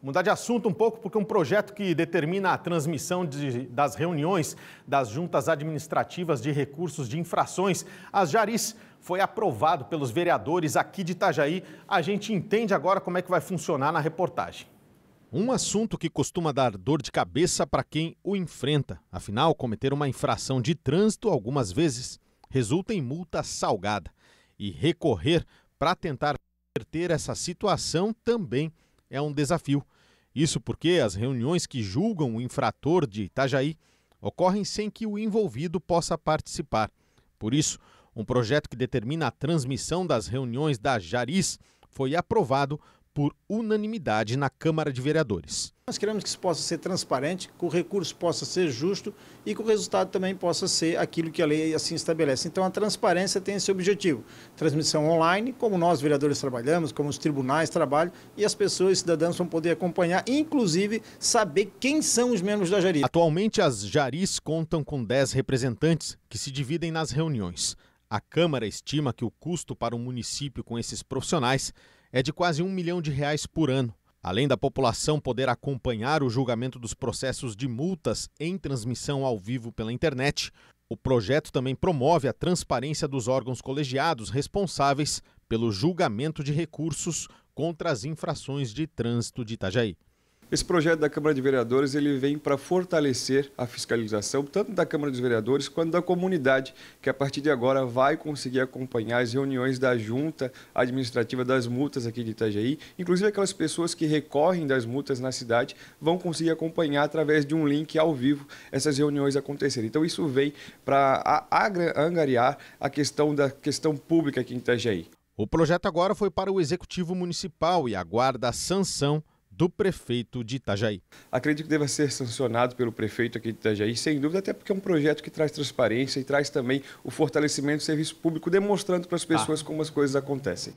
Mudar de assunto um pouco, porque um projeto que determina a transmissão de, das reuniões das juntas administrativas de recursos de infrações, as Jaris, foi aprovado pelos vereadores aqui de Itajaí. A gente entende agora como é que vai funcionar na reportagem. Um assunto que costuma dar dor de cabeça para quem o enfrenta. Afinal, cometer uma infração de trânsito algumas vezes resulta em multa salgada. E recorrer para tentar reverter essa situação também é um desafio. Isso porque as reuniões que julgam o infrator de Itajaí ocorrem sem que o envolvido possa participar. Por isso, um projeto que determina a transmissão das reuniões da Jaris foi aprovado por unanimidade na Câmara de Vereadores. Nós queremos que isso possa ser transparente, que o recurso possa ser justo e que o resultado também possa ser aquilo que a lei assim estabelece. Então, a transparência tem esse objetivo. Transmissão online, como nós vereadores trabalhamos, como os tribunais trabalham, e as pessoas, cidadãos, vão poder acompanhar, inclusive saber quem são os membros da Jari. Atualmente, as Jaris contam com 10 representantes que se dividem nas reuniões. A Câmara estima que o custo para o município com esses profissionais é de quase um milhão de reais por ano. Além da população poder acompanhar o julgamento dos processos de multas em transmissão ao vivo pela internet, o projeto também promove a transparência dos órgãos colegiados responsáveis pelo julgamento de recursos contra as infrações de trânsito de Itajaí. Esse projeto da Câmara de Vereadores ele vem para fortalecer a fiscalização tanto da Câmara dos Vereadores quanto da comunidade, que a partir de agora vai conseguir acompanhar as reuniões da Junta Administrativa das Multas aqui de Itajaí. Inclusive aquelas pessoas que recorrem das multas na cidade vão conseguir acompanhar através de um link ao vivo essas reuniões acontecerem. Então isso vem para angariar a questão da questão pública aqui em Itajaí. O projeto agora foi para o Executivo Municipal e aguarda a sanção do prefeito de Itajaí. Acredito que deva ser sancionado pelo prefeito aqui de Itajaí, sem dúvida, até porque é um projeto que traz transparência e traz também o fortalecimento do serviço público, demonstrando para as ah. pessoas ah. como as coisas acontecem.